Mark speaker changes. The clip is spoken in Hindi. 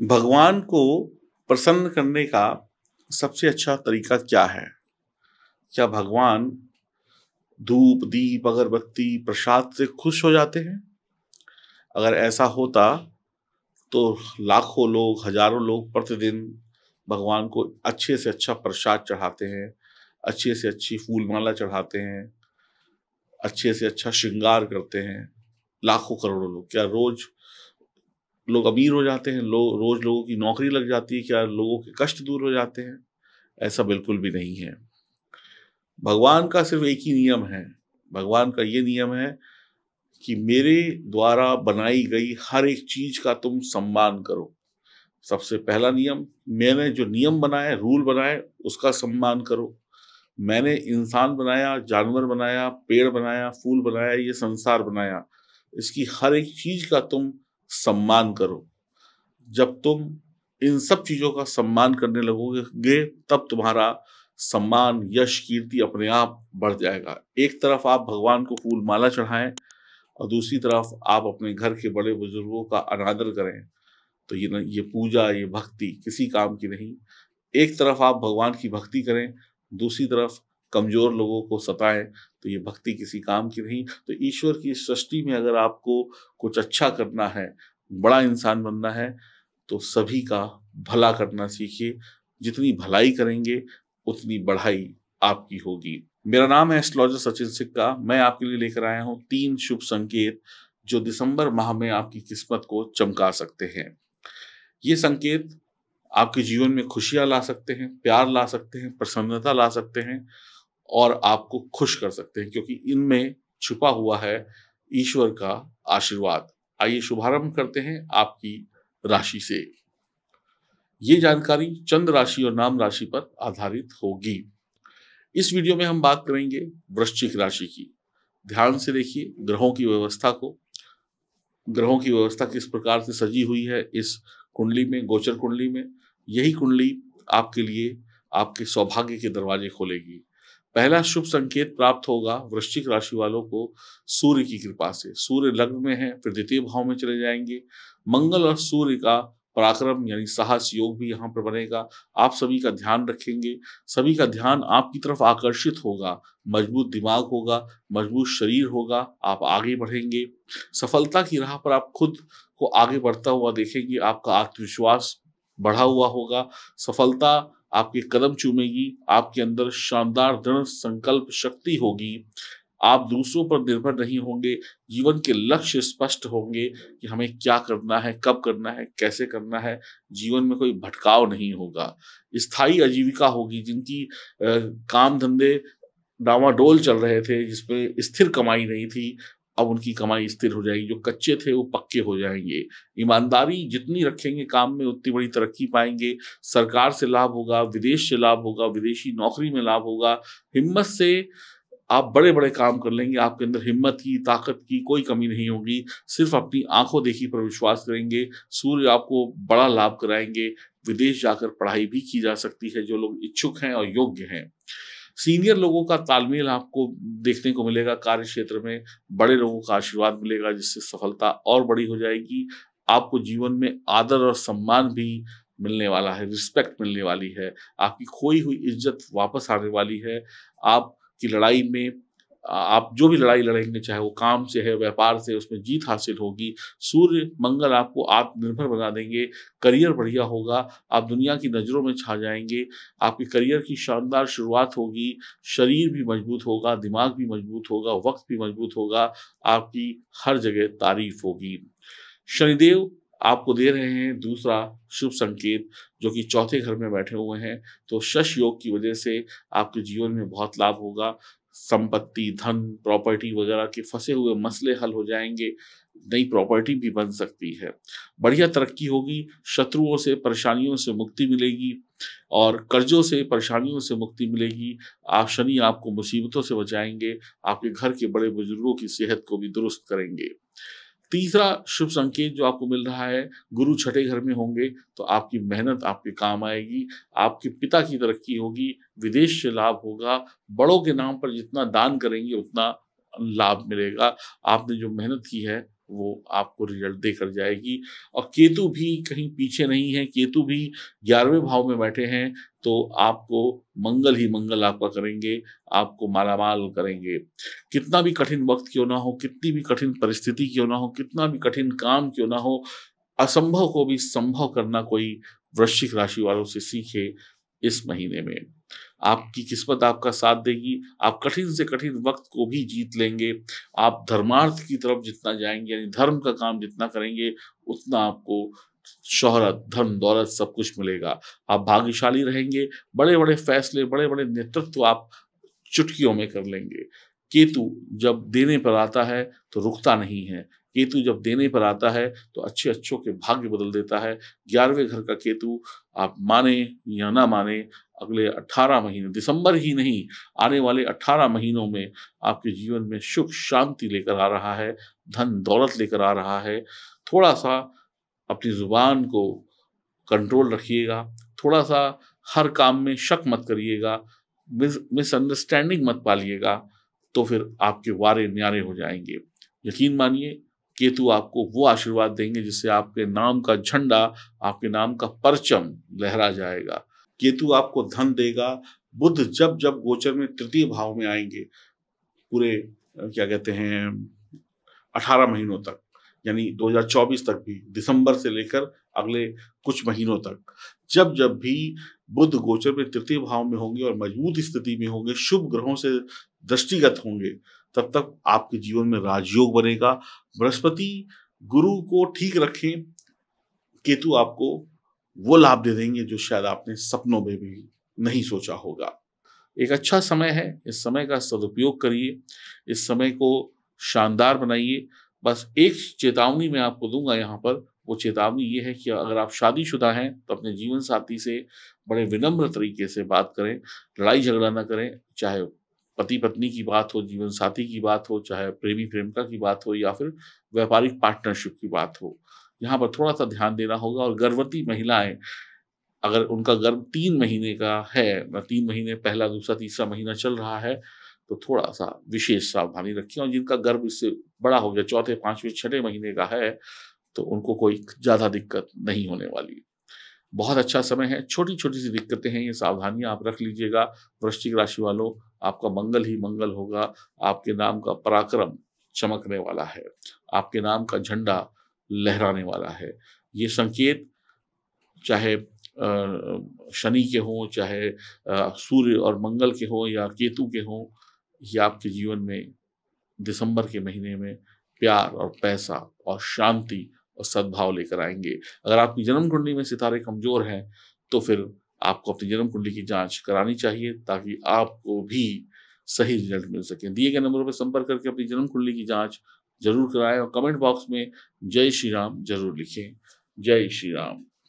Speaker 1: भगवान को प्रसन्न करने का सबसे अच्छा तरीका क्या है क्या भगवान धूप दीप अगरबत्ती प्रसाद से खुश हो जाते हैं अगर ऐसा होता तो लाखों लोग हजारों लोग प्रतिदिन भगवान को अच्छे से अच्छा प्रसाद चढ़ाते हैं अच्छे से अच्छी फूलमाला चढ़ाते हैं अच्छे से अच्छा श्रृंगार करते हैं लाखों करोड़ों लोग क्या रोज लोग अमीर हो जाते हैं लोग रोज़ लोगों की नौकरी लग जाती है क्या लोगों के कष्ट दूर हो जाते हैं ऐसा बिल्कुल भी नहीं है भगवान का सिर्फ एक ही नियम है भगवान का ये नियम है कि मेरे द्वारा बनाई गई हर एक चीज का तुम सम्मान करो सबसे पहला नियम मैंने जो नियम बनाए रूल बनाए उसका सम्मान करो मैंने इंसान बनाया जानवर बनाया पेड़ बनाया फूल बनाया ये संसार बनाया इसकी हर एक चीज का तुम सम्मान करो जब तुम इन सब चीजों का सम्मान करने लगोगे तब तुम्हारा सम्मान यश कीर्ति अपने आप बढ़ जाएगा एक तरफ आप भगवान को फूल माला चढ़ाएं और दूसरी तरफ आप अपने घर के बड़े बुजुर्गों का अनादर करें तो ये ये पूजा ये भक्ति किसी काम की नहीं एक तरफ आप भगवान की भक्ति करें दूसरी तरफ कमजोर लोगों को सताएं तो ये भक्ति किसी काम की नहीं तो ईश्वर की सृष्टि में अगर आपको कुछ अच्छा करना है बड़ा इंसान बनना है तो सभी का भला करना सीखिए जितनी भलाई करेंगे उतनी बढ़ाई आपकी होगी मेरा नाम है एस्ट्रोलॉजर सचिन सिक्का मैं आपके लिए लेकर आया हूँ तीन शुभ संकेत जो दिसंबर माह में आपकी किस्मत को चमका सकते हैं ये संकेत आपके जीवन में खुशियां ला सकते हैं प्यार ला सकते हैं प्रसन्नता ला सकते हैं और आपको खुश कर सकते हैं क्योंकि इनमें छुपा हुआ है ईश्वर का आशीर्वाद आइए शुभारंभ करते हैं आपकी राशि से ये जानकारी चंद्र राशि और नाम राशि पर आधारित होगी इस वीडियो में हम बात करेंगे वृश्चिक राशि की ध्यान से देखिए ग्रहों की व्यवस्था को ग्रहों की व्यवस्था किस प्रकार से सजी हुई है इस कुंडली में गोचर कुंडली में यही कुंडली आपके लिए आपके सौभाग्य के दरवाजे खोलेगी पहला शुभ संकेत प्राप्त होगा वृश्चिक राशि वालों को सूर्य की कृपा से सूर्य लग्न में है फिर द्वितीय भाव में चले जाएंगे मंगल और सूर्य का पराक्रम यानी साहस योग भी यहाँ पर बनेगा आप सभी का ध्यान रखेंगे सभी का ध्यान आपकी तरफ आकर्षित होगा मजबूत दिमाग होगा मजबूत शरीर होगा आप आगे बढ़ेंगे सफलता की राह पर आप खुद को आगे बढ़ता हुआ देखेंगे आपका आत्मविश्वास बढ़ा हुआ होगा सफलता आपके कदम चूमेगी आपके अंदर शानदार दृढ़ संकल्प शक्ति होगी आप दूसरों पर निर्भर नहीं होंगे जीवन के लक्ष्य स्पष्ट होंगे कि हमें क्या करना है कब करना है कैसे करना है जीवन में कोई भटकाव नहीं होगा स्थायी आजीविका होगी जिनकी आ, काम धंधे डावाडोल चल रहे थे जिसमें स्थिर कमाई नहीं थी अब उनकी कमाई स्थिर हो जाएगी जो कच्चे थे वो पक्के हो जाएंगे ईमानदारी जितनी रखेंगे काम में उतनी बड़ी तरक्की पाएंगे सरकार से लाभ होगा विदेश से लाभ होगा विदेशी नौकरी में लाभ होगा हिम्मत से आप बड़े बड़े काम कर लेंगे आपके अंदर हिम्मत की ताकत की कोई कमी नहीं होगी सिर्फ अपनी आंखों देखी पर विश्वास करेंगे सूर्य आपको बड़ा लाभ कराएंगे विदेश जाकर पढ़ाई भी की जा सकती है जो लोग इच्छुक हैं और योग्य हैं सीनियर लोगों का तालमेल आपको देखने को मिलेगा कार्य क्षेत्र में बड़े लोगों का आशीर्वाद मिलेगा जिससे सफलता और बड़ी हो जाएगी आपको जीवन में आदर और सम्मान भी मिलने वाला है रिस्पेक्ट मिलने वाली है आपकी खोई हुई इज्जत वापस आने वाली है आपकी लड़ाई में आप जो भी लड़ाई लड़ेंगे चाहे वो काम से है व्यापार से उसमें जीत हासिल होगी सूर्य मंगल आपको आत्मनिर्भर बना देंगे करियर बढ़िया होगा आप दुनिया की नज़रों में छा जाएंगे आपके करियर की शानदार शुरुआत होगी शरीर भी मजबूत होगा दिमाग भी मजबूत होगा वक्त भी मजबूत होगा आपकी हर जगह तारीफ होगी शनिदेव आपको दे रहे हैं दूसरा शुभ संकेत जो कि चौथे घर में बैठे हुए हैं तो शश योग की वजह से आपके जीवन में बहुत लाभ होगा संपत्ति धन प्रॉपर्टी वगैरह के फंसे हुए मसले हल हो जाएंगे नई प्रॉपर्टी भी बन सकती है बढ़िया तरक्की होगी शत्रुओं से परेशानियों से मुक्ति मिलेगी और कर्जों से परेशानियों से मुक्ति मिलेगी आप शनि आपको मुसीबतों से बचाएंगे आपके घर के बड़े बुजुर्गों की सेहत को भी दुरुस्त करेंगे तीसरा शुभ संकेत जो आपको मिल रहा है गुरु छठे घर में होंगे तो आपकी मेहनत आपके काम आएगी आपके पिता की तरक्की होगी विदेश से लाभ होगा बड़ों के नाम पर जितना दान करेंगे उतना लाभ मिलेगा आपने जो मेहनत की है वो आपको रिजल्ट देकर जाएगी और केतु भी कहीं पीछे नहीं है केतु भी ग्यारहवें भाव में बैठे हैं तो आपको मंगल ही मंगल आपका करेंगे आपको मालामाल करेंगे कितना भी कठिन वक्त क्यों ना हो कितनी भी कठिन परिस्थिति क्यों ना हो कितना भी कठिन काम क्यों ना हो असंभव को भी संभव करना कोई वृश्चिक राशि वालों से सीखे इस महीने में आपकी किस्मत आपका साथ देगी आप कठिन से कठिन वक्त को भी जीत लेंगे आप धर्मार्थ की तरफ जितना जाएंगे यानी धर्म का काम जितना करेंगे उतना आपको शोहरत धन दौलत सब कुछ मिलेगा आप भाग्यशाली रहेंगे बड़े बड़े फैसले बड़े बड़े नेतृत्व आप चुटकियों में कर लेंगे केतु जब देने पर आता है तो रुकता नहीं है केतु जब देने पर आता है तो अच्छे अच्छों के भाग्य बदल देता है ग्यारहवें घर का केतु आप माने या ना माने अगले 18 महीने दिसंबर ही नहीं आने वाले 18 महीनों में आपके जीवन में सुख शांति लेकर आ रहा है धन दौलत लेकर आ रहा है थोड़ा सा अपनी ज़ुबान को कंट्रोल रखिएगा थोड़ा सा हर काम में शक मत करिएगा मिसअंडरस्टैंडिंग मत पालिएगा तो फिर आपके वारे न्यारे हो जाएंगे यकीन मानिए केतु आपको वो आशीर्वाद देंगे जिससे आपके नाम का झंडा आपके नाम का परचम लहरा जाएगा केतु आपको धन देगा बुद्ध जब जब गोचर में तृतीय भाव में आएंगे पूरे क्या कहते हैं अठारह महीनों तक यानी 2024 तक भी दिसंबर से लेकर अगले कुछ महीनों तक जब जब भी बुद्ध गोचर में तृतीय भाव में होंगे और मजबूत स्थिति में होंगे शुभ ग्रहों से दृष्टिगत होंगे तब तक आपके जीवन में राजयोग बनेगा बृहस्पति गुरु को ठीक रखें केतु आपको वो लाभ दे देंगे जो शायद आपने सपनों में भी नहीं सोचा होगा एक अच्छा समय है इस समय का सदुपयोग करिए इस समय को शानदार बनाइए बस एक चेतावनी मैं आपको दूंगा यहाँ पर वो चेतावनी ये है कि अगर आप शादीशुदा हैं तो अपने जीवन साथी से बड़े विनम्र तरीके से बात करें लड़ाई झगड़ा ना करें चाहे पति पत्नी की बात हो जीवन साथी की बात हो चाहे प्रेमी प्रेमिका की बात हो या फिर व्यापारिक पार्टनरशिप की बात हो यहाँ पर थोड़ा सा ध्यान देना होगा और गर्भवती महिलाएं अगर उनका गर्भ तीन महीने का है तीन महीने पहला दूसरा तीसरा महीना चल रहा है तो थोड़ा सा विशेष सावधानी रखिए और जिनका गर्भ इससे बड़ा हो गया चौथे पांचवें छठे महीने का है तो उनको कोई ज़्यादा दिक्कत नहीं होने वाली बहुत अच्छा समय है छोटी छोटी सी दिक्कतें हैं ये सावधानियां आप रख लीजिएगा वृश्चिक राशि वालों आपका मंगल ही मंगल होगा आपके नाम का पराक्रम चमकने वाला है आपके नाम का झंडा लहराने वाला है ये संकेत चाहे शनि के हों चाहे सूर्य और मंगल के हों या केतु के हों ये आपके जीवन में दिसंबर के महीने में प्यार और पैसा और शांति और सद्भाव लेकर आएंगे अगर आपकी जन्म कुंडली में सितारे कमजोर हैं तो फिर आपको अपनी जन्म कुंडली की जांच करानी चाहिए ताकि आपको भी सही रिजल्ट मिल सके दिए गए नंबरों पर संपर्क करके अपनी जन्म कुंडली की जांच जरूर कराएं और कमेंट बॉक्स में जय श्री राम जरूर लिखें जय श्री राम